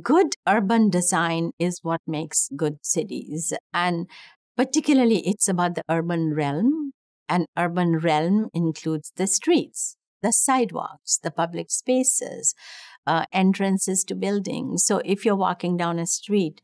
good urban design is what makes good cities. And particularly, it's about the urban realm. And urban realm includes the streets, the sidewalks, the public spaces, uh, entrances to buildings. So if you're walking down a street,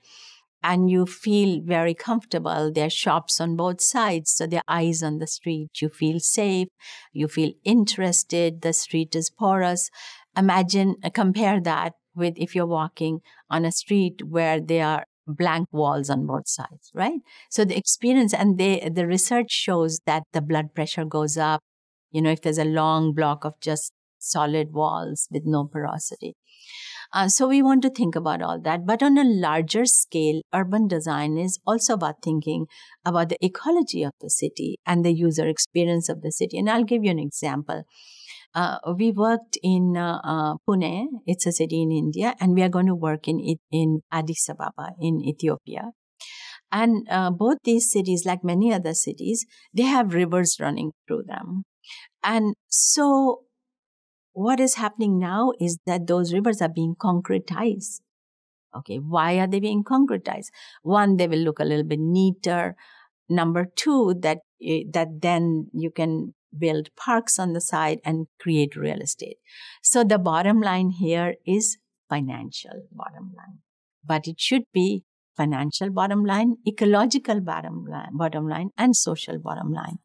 and you feel very comfortable. There are shops on both sides, so there are eyes on the street. You feel safe, you feel interested, the street is porous. Imagine, uh, compare that with if you're walking on a street where there are blank walls on both sides, right? So the experience and the the research shows that the blood pressure goes up, you know, if there's a long block of just solid walls with no porosity. Uh, so we want to think about all that. But on a larger scale, urban design is also about thinking about the ecology of the city and the user experience of the city. And I'll give you an example uh, we worked in uh, uh, Pune, it's a city in India, and we are going to work in in Addis Ababa in Ethiopia. And uh, both these cities, like many other cities, they have rivers running through them. And so, what is happening now is that those rivers are being concretized. Okay, why are they being concretized? One, they will look a little bit neater. Number two, that eh, that then you can build parks on the side and create real estate. So the bottom line here is financial bottom line, but it should be financial bottom line, ecological bottom line, bottom line, and social bottom line.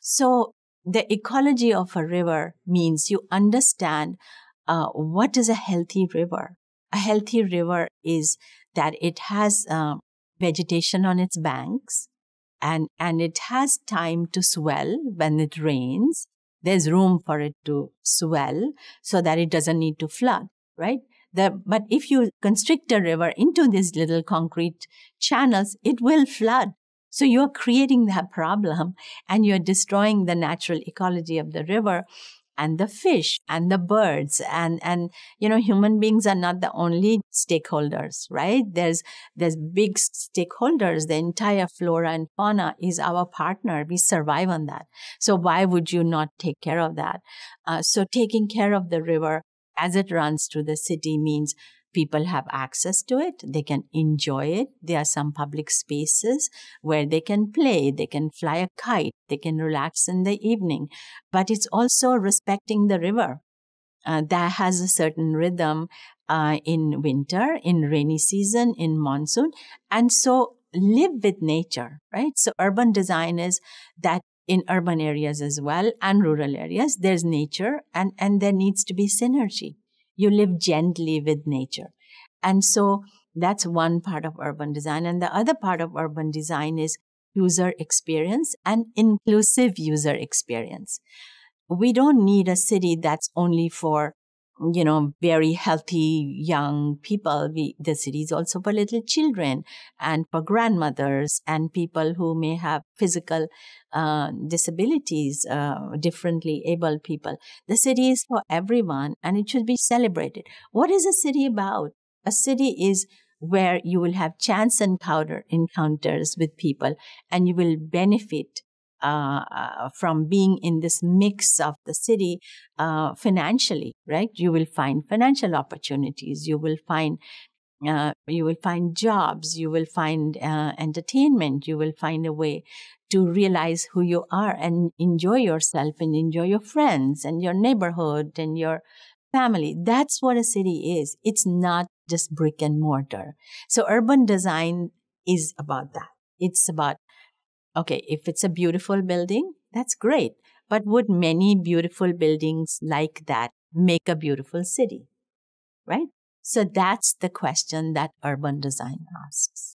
So the ecology of a river means you understand uh, what is a healthy river. A healthy river is that it has uh, vegetation on its banks, and, and it has time to swell when it rains. There's room for it to swell so that it doesn't need to flood, right? The, but if you constrict a river into these little concrete channels, it will flood. So you're creating that problem and you're destroying the natural ecology of the river and the fish and the birds and and you know human beings are not the only stakeholders right there's there's big stakeholders the entire flora and fauna is our partner we survive on that so why would you not take care of that uh, so taking care of the river as it runs through the city means people have access to it they can enjoy it there are some public spaces where they can play they can fly a kite they can relax in the evening but it's also respecting the river uh, that has a certain rhythm uh, in winter in rainy season in monsoon and so live with nature right so urban design is that in urban areas as well and rural areas there's nature and and there needs to be synergy you live gently with nature. And so that's one part of urban design. And the other part of urban design is user experience and inclusive user experience. We don't need a city that's only for you know, very healthy young people. We, the city is also for little children and for grandmothers and people who may have physical uh, disabilities, uh, differently able people. The city is for everyone and it should be celebrated. What is a city about? A city is where you will have chance encounter encounters with people and you will benefit uh, uh, from being in this mix of the city uh, financially, right? You will find financial opportunities. You will find uh, you will find jobs. You will find uh, entertainment. You will find a way to realize who you are and enjoy yourself and enjoy your friends and your neighborhood and your family. That's what a city is. It's not just brick and mortar. So urban design is about that. It's about Okay, if it's a beautiful building, that's great. But would many beautiful buildings like that make a beautiful city? Right? So that's the question that urban design asks.